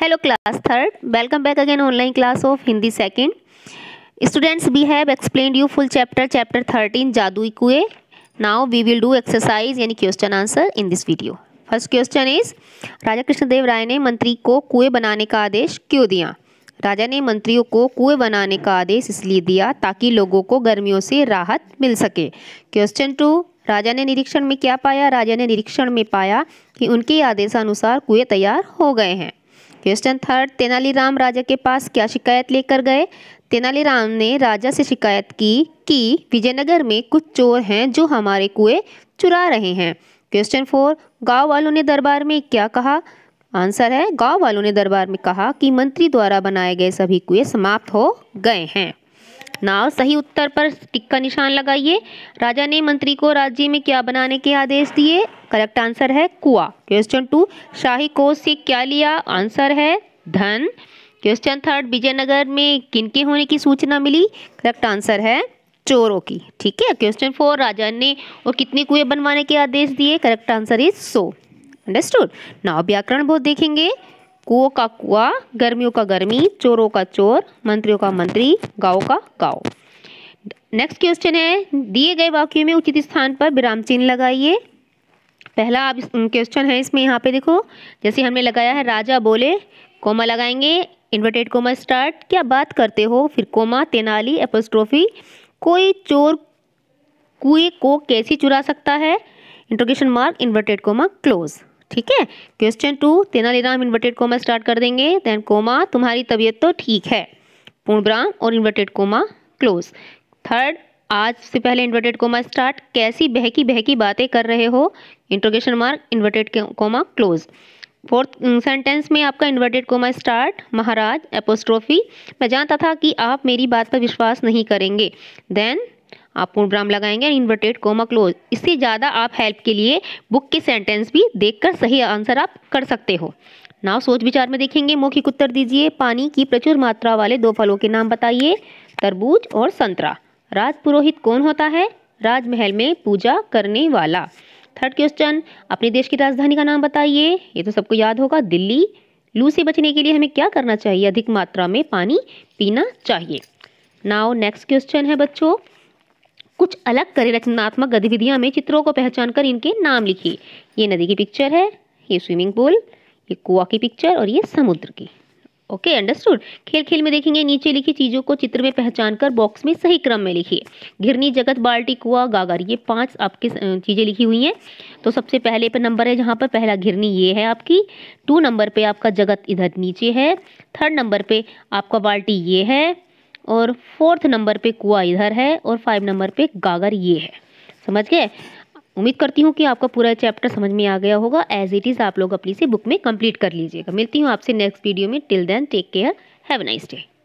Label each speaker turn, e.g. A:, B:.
A: hello class third welcome back again online class of Hindi second students we have explain you full chapter chapter thirteen जादुई कुएं now we will do exercise यानी question answer in this video first question is Raja Krishnadev Rai ने मंत्री को कुएं बनाने का आदेश क्यों दिया राजा ने मंत्रियों को कुएं बनाने का आदेश इसलिए दिया ताकि लोगों को गर्मियों से राहत मिल सके क्वेश्चन टू राजा ने निरीक्षण में क्या पाया राजा ने निरीक्षण में पाया कि उनके आदेशानुसार कुएं तैयार हो गए हैं क्वेश्चन थर्ड तेनालीराम राजा के पास क्या शिकायत लेकर गए तेनालीराम ने राजा से शिकायत की कि विजयनगर में कुछ चोर हैं जो हमारे कुएं चुरा रहे हैं क्वेश्चन फोर गांव वालों ने दरबार में क्या कहा आंसर है गांव वालों ने दरबार में कहा कि मंत्री द्वारा बनाए गए सभी कुएं समाप्त हो गए हैं नाव सही उत्तर पर टिक का निशान लगाइए राजा ने मंत्री को राज्य में क्या बनाने के आदेश दिए करेक्ट आंसर है कुआ क्वेश्चन टू शाही कोष से क्या लिया आंसर है धन क्वेश्चन थर्ड विजयनगर में किनके होने की सूचना मिली करेक्ट आंसर है चोरों की ठीक है क्वेश्चन फोर राजा ने और कितने कुएं बनवाने के आदेश दिए correct answer is so understood now व्याकरण बहुत देखेंगे कुओं का कुआ गर्मियों का गर्मी चोरों का चोर मंत्रियों का मंत्री गाँव का गाँव नेक्स्ट क्वेश्चन है दिए गए वाक्यों में उचित स्थान पर विराम चिन्ह लगाइए पहला आप क्वेश्चन है इसमें यहाँ पे देखो जैसे हमने लगाया है राजा बोले कोमा लगाएंगे इन्वर्टेड कोमा स्टार्ट क्या बात करते हो फिर कोमा तेनाली एपोस्ट्रोफी कोई चोर कुएं को कैसे चुरा सकता है interrogation mark inverted comma close ठीक है question two Tenaliram inverted comma start कर देंगे देन कोमा तुम्हारी तबीयत तो ठीक है पूर्णब्राम और इन्वर्टेड कोमा क्लोज थर्ड आज से पहले इन्वर्टेड कोमा स्टार्ट कैसी बहकी बहकी बातें कर रहे हो interrogation mark inverted comma close fourth sentence में आपका इन्वर्टेड कोमा स्टार्ट महाराज एपोस्ट्रोफी मैं जानता था कि आप मेरी बात पर विश्वास नहीं करेंगे देन आप पूर्ण विराम लगाएंगे इन्वर्टेड कोमा क्लोज इससे ज़्यादा आप हेल्प के लिए बुक के सेंटेंस भी देखकर सही आंसर आप कर सकते हो नाव सोच विचार में देखेंगे मौखिक उत्तर दीजिए पानी की प्रचुर मात्रा वाले दो फलों के नाम बताइए तरबूज और संतरा राज पुरोहित कौन होता है राजमहल में पूजा करने वाला थर्ड क्वेश्चन अपने देश की राजधानी का नाम बताइए ये तो सबको याद होगा दिल्ली लू से बचने के लिए हमें क्या करना चाहिए अधिक मात्रा में पानी पीना चाहिए नाव नेक्स्ट क्वेश्चन है बच्चों कुछ अलग करें रचनात्मक गतिविधियां में चित्रों को पहचान कर इनके नाम लिखिए ये नदी की पिक्चर है ये स्विमिंग पूल ये कुआ की पिक्चर और ये समुद्र की ओके अंडरस्टूड खेल खेल में देखेंगे नीचे लिखी चीज़ों को चित्र में पहचान कर बॉक्स में सही क्रम में लिखिए घिरनी जगत बाल्टी कुआ गागर ये पांच आपके चीज़ें लिखी हुई हैं तो सबसे पहले पे नंबर है जहाँ पर पहला घिरनी ये है आपकी टू नंबर पे आपका जगत इधर नीचे है थर्ड नंबर पे आपका बाल्टी ये है और फोर्थ नंबर पे कुआ इधर है और फाइव नंबर पे गागर ये है समझ गए उम्मीद करती हूँ कि आपका पूरा चैप्टर समझ में आ गया होगा एज इट इज़ आप लोग अपनी से बुक में कंप्लीट कर लीजिएगा मिलती हूँ आपसे नेक्स्ट वीडियो में till then take care have nice day